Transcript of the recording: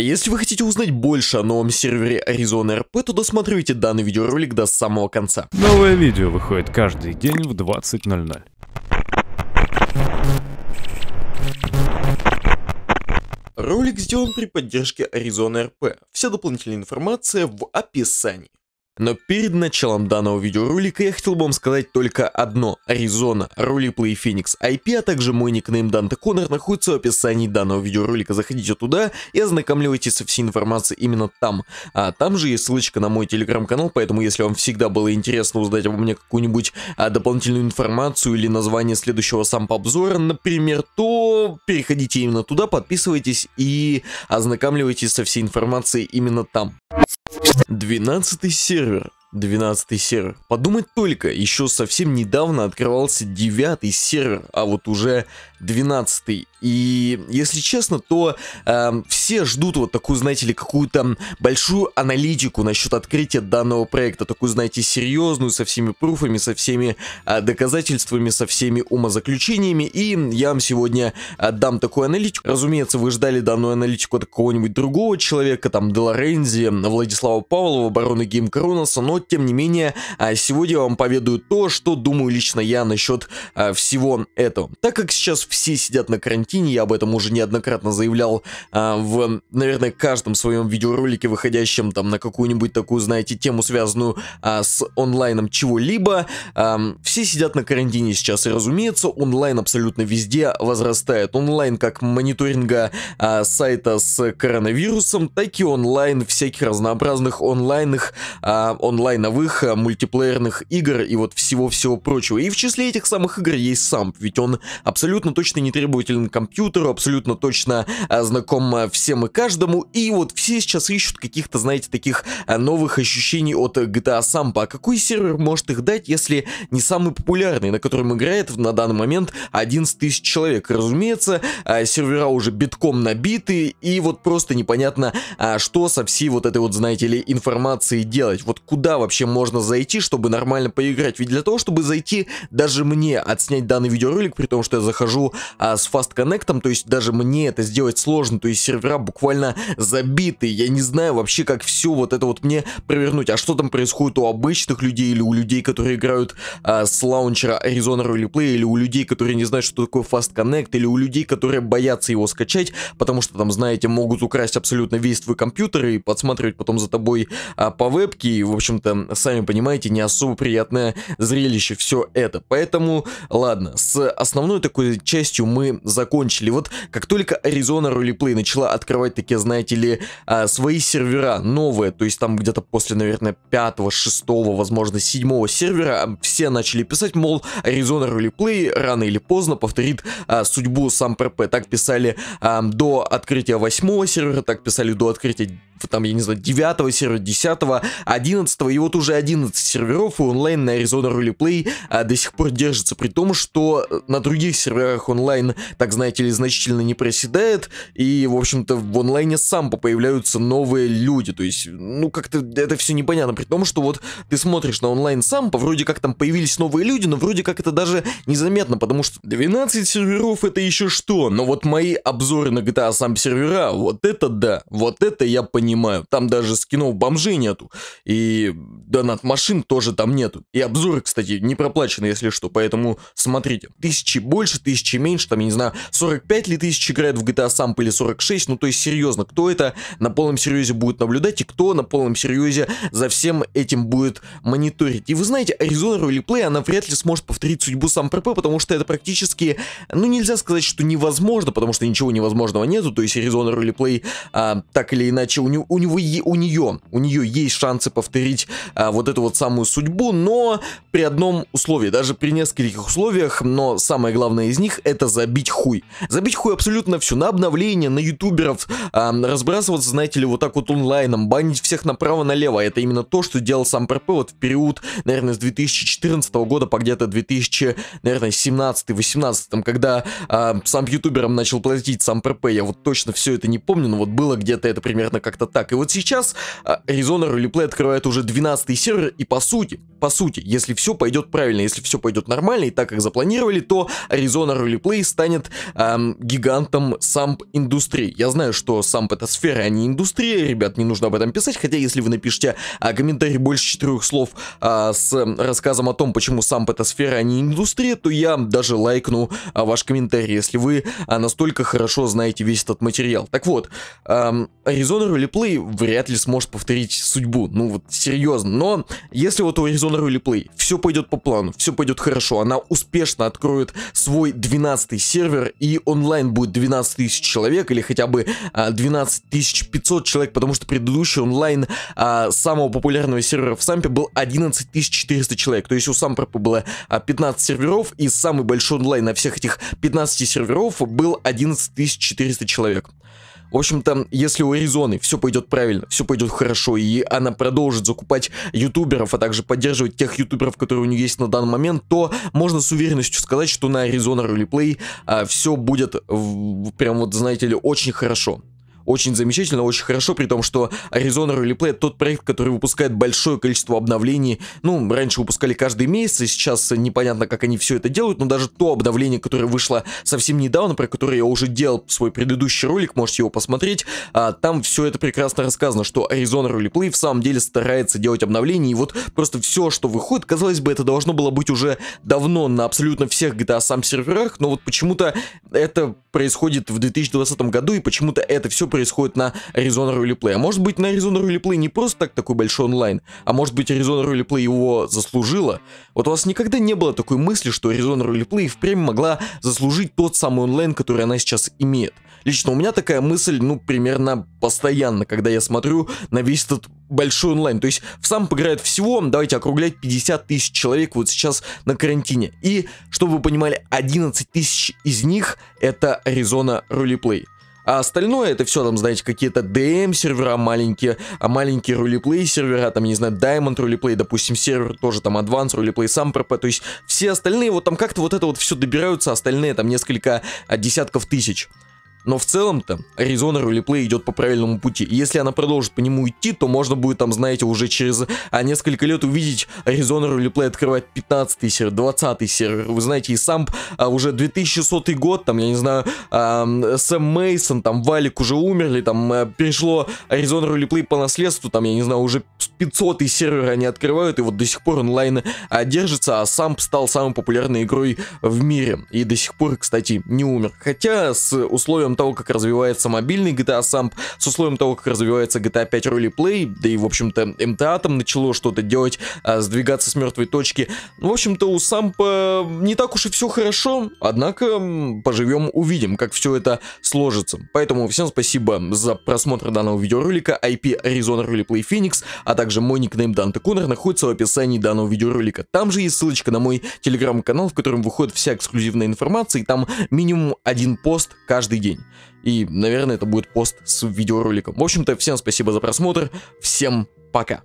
Если вы хотите узнать больше о новом сервере Arizona RP, то досмотрите данный видеоролик до самого конца. Новое видео выходит каждый день в 20.00. Ролик сделан при поддержке Arizona RP. Вся дополнительная информация в описании. Но перед началом данного видеоролика я хотел бы вам сказать только одно. Аризона, Roleplay Phoenix IP, а также мой никнейм Данте Коннор находится в описании данного видеоролика. Заходите туда и ознакомляйтесь со всей информацией именно там. А там же есть ссылочка на мой телеграм-канал, поэтому если вам всегда было интересно узнать обо мне какую-нибудь а, дополнительную информацию или название следующего самп обзора, например, то переходите именно туда, подписывайтесь и ознакомляйтесь со всей информацией именно там. 12 сервер 12 сервер. Подумать только, еще совсем недавно открывался 9 сервер, а вот уже 12. И если честно, то э, все ждут вот такую, знаете ли, какую-то большую аналитику насчет открытия данного проекта, такую, знаете, серьезную, со всеми пруфами, со всеми э, доказательствами, со всеми умозаключениями. И я вам сегодня отдам э, дам такую аналитику. Разумеется, вы ждали данную аналитику от какого-нибудь другого человека, там, Делорензи, Владислава Павлова, Барона Гейм Кронаса, но тем не менее, а, сегодня я вам поведаю то, что думаю лично я насчет а, всего этого. Так как сейчас все сидят на карантине, я об этом уже неоднократно заявлял а, в, наверное, каждом своем видеоролике, выходящем там на какую-нибудь такую, знаете, тему, связанную с онлайном чего-либо, все сидят на карантине сейчас, и разумеется, онлайн абсолютно везде возрастает. Онлайн как мониторинга сайта с коронавирусом, так и онлайн всяких разнообразных онлайнных, онлайн онлайновых э, мультиплеерных игр и вот всего-всего прочего. И в числе этих самых игр есть сам, ведь он абсолютно точно не требователен к компьютеру, абсолютно точно э, знаком э, всем и каждому. И вот все сейчас ищут каких-то, знаете, таких новых ощущений от GTA Сампа. А какой сервер может их дать, если не самый популярный, на котором играет на данный момент 11 тысяч человек? Разумеется, сервера уже битком набиты, и вот просто непонятно, что со всей вот этой вот, знаете ли, информацией делать. Вот куда вообще можно зайти, чтобы нормально поиграть. Ведь для того, чтобы зайти, даже мне отснять данный видеоролик, при том, что я захожу а, с Fast Connect, то есть даже мне это сделать сложно, то есть сервера буквально забиты, я не знаю вообще, как все вот это вот мне провернуть, а что там происходит у обычных людей или у людей, которые играют а, с лаунчера Arizona Roleplay, или у людей, которые не знают, что такое Fast Connect, или у людей, которые боятся его скачать, потому что там, знаете, могут украсть абсолютно весь твой компьютер и подсматривать потом за тобой а, по вебке, и, в общем-то, это, сами понимаете, не особо приятное зрелище все это. Поэтому, ладно, с основной такой частью мы закончили. Вот как только Arizona Roleplay начала открывать такие, знаете ли, а, свои сервера новые, то есть там где-то после, наверное, 5, 6, возможно, 7 сервера все начали писать, мол, Arizona Roleplay рано или поздно повторит а, судьбу сам ПРП. Так писали а, до открытия 8 сервера, так писали до открытия там, я не знаю, 9 сервера, 10, 11, и вот уже 11 серверов, и онлайн на Arizona Roleplay а, до сих пор держится, при том, что э, на других серверах онлайн, так знаете ли, значительно не проседает, и, в общем-то, в онлайне сам появляются новые люди, то есть, ну, как-то это все непонятно, при том, что вот ты смотришь на онлайн сам, по вроде как там появились новые люди, но вроде как это даже незаметно, потому что 12 серверов это еще что, но вот мои обзоры на GTA сам сервера, вот это да, вот это я понимаю, понимаю. Там даже скинов бомжей нету. И донат машин тоже там нету. И обзоры, кстати, не проплачены, если что. Поэтому смотрите. Тысячи больше, тысячи меньше. Там, я не знаю, 45 ли тысяч играет в GTA Samp или 46. Ну, то есть, серьезно, кто это на полном серьезе будет наблюдать и кто на полном серьезе за всем этим будет мониторить. И вы знаете, Arizona Roleplay, она вряд ли сможет повторить судьбу сам ПП, потому что это практически, ну, нельзя сказать, что невозможно, потому что ничего невозможного нету. То есть, Arizona Roleplay а, так или иначе у него него, у, него, у нее, у нее есть шансы повторить а, вот эту вот самую судьбу, но при одном условии, даже при нескольких условиях, но самое главное из них это забить хуй. Забить хуй абсолютно все, на обновления, на ютуберов, а, разбрасываться, знаете ли, вот так вот онлайном, банить всех направо-налево. Это именно то, что делал сам ПРП вот в период, наверное, с 2014 года по где-то 2017-18, когда а, сам ютубером начал платить сам ПРП, я вот точно все это не помню, но вот было где-то это примерно как-то так. И вот сейчас а, Arizona Roleplay открывает уже 12 сервер, и по сути, по сути, если все пойдет правильно, если все пойдет нормально и так, как запланировали, то Arizona Roleplay станет эм, гигантом самп индустрии. Я знаю, что самп это сфера, а не индустрия, ребят, не нужно об этом писать, хотя если вы напишите э, комментарий больше четырех слов э, с рассказом о том, почему самп это сфера, а не индустрия, то я даже лайкну э, ваш комментарий, если вы э, настолько хорошо знаете весь этот материал. Так вот, эм, Arizona Roleplay вряд ли сможет повторить судьбу, ну вот серьезно, но если вот у Arizona зона ролеплей. Все пойдет по плану, все пойдет хорошо. Она успешно откроет свой 12 сервер и онлайн будет 12 тысяч человек или хотя бы а, 12 500 человек, потому что предыдущий онлайн а, самого популярного сервера в Сампе был 11 400 человек. То есть у Сампа было а, 15 серверов и самый большой онлайн на всех этих 15 серверов был 11 400 человек. В общем-то, если у Аризоны все пойдет правильно, все пойдет хорошо, и она продолжит закупать ютуберов, а также поддерживать тех ютуберов, которые у нее есть на данный момент, то можно с уверенностью сказать, что на Arizona Roleplay а, все будет в, прям вот, знаете ли, очень хорошо. Очень замечательно, очень хорошо, при том, что Arizona Roleplay это тот проект, который выпускает большое количество обновлений. Ну, раньше выпускали каждый месяц, и сейчас непонятно, как они все это делают, но даже то обновление, которое вышло совсем недавно, про которое я уже делал свой предыдущий ролик, можете его посмотреть, а, там все это прекрасно рассказано, что Arizona Roleplay в самом деле старается делать обновления, и вот просто все, что выходит, казалось бы, это должно было быть уже давно на абсолютно всех GTA сам серверах, но вот почему-то это происходит в 2020 году, и почему-то это все происходит происходит на Arizona Roleplay. А может быть на Arizona Roleplay не просто так такой большой онлайн, а может быть Arizona Roleplay его заслужила? Вот у вас никогда не было такой мысли, что Arizona Roleplay впрямь могла заслужить тот самый онлайн, который она сейчас имеет? Лично у меня такая мысль, ну, примерно постоянно, когда я смотрю на весь этот большой онлайн. То есть в сам играет всего, давайте округлять, 50 тысяч человек вот сейчас на карантине. И, чтобы вы понимали, 11 тысяч из них это Arizona Roleplay. А остальное это все там, знаете, какие-то DM сервера маленькие, а маленькие рулеплей сервера, там, не знаю, Diamond рулеплей, допустим, сервер тоже там Advanced рулеплей, сам ПРП, то есть все остальные вот там как-то вот это вот все добираются, остальные там несколько а, десятков тысяч. Но в целом-то Arizona Roleplay идет по правильному пути. И если она продолжит по нему идти, то можно будет там, знаете, уже через а, несколько лет увидеть Arizona Roleplay открывать 15 сервер, 20 сервер. Вы знаете, и сам а, уже 2600 год, там, я не знаю, а, Сэм Мейсон, там, Валик уже умерли, там, а, перешло Arizona Roleplay по наследству, там, я не знаю, уже 500 сервер они открывают, и вот до сих пор онлайн а, держится, а сам стал самой популярной игрой в мире. И до сих пор, кстати, не умер. Хотя с условием того, как развивается мобильный GTA Samp, с условием того, как развивается GTA 5 Roleplay, да и, в общем-то, МТА там начало что-то делать, а, сдвигаться с мертвой точки. В общем-то, у Сампа не так уж и все хорошо, однако поживем, увидим, как все это сложится. Поэтому всем спасибо за просмотр данного видеоролика. IP Arizona Roleplay Phoenix, а также мой никнейм Данте Коннор находится в описании данного видеоролика. Там же есть ссылочка на мой телеграм-канал, в котором выходит вся эксклюзивная информация, и там минимум один пост каждый день. И, наверное, это будет пост с видеороликом. В общем-то, всем спасибо за просмотр. Всем пока.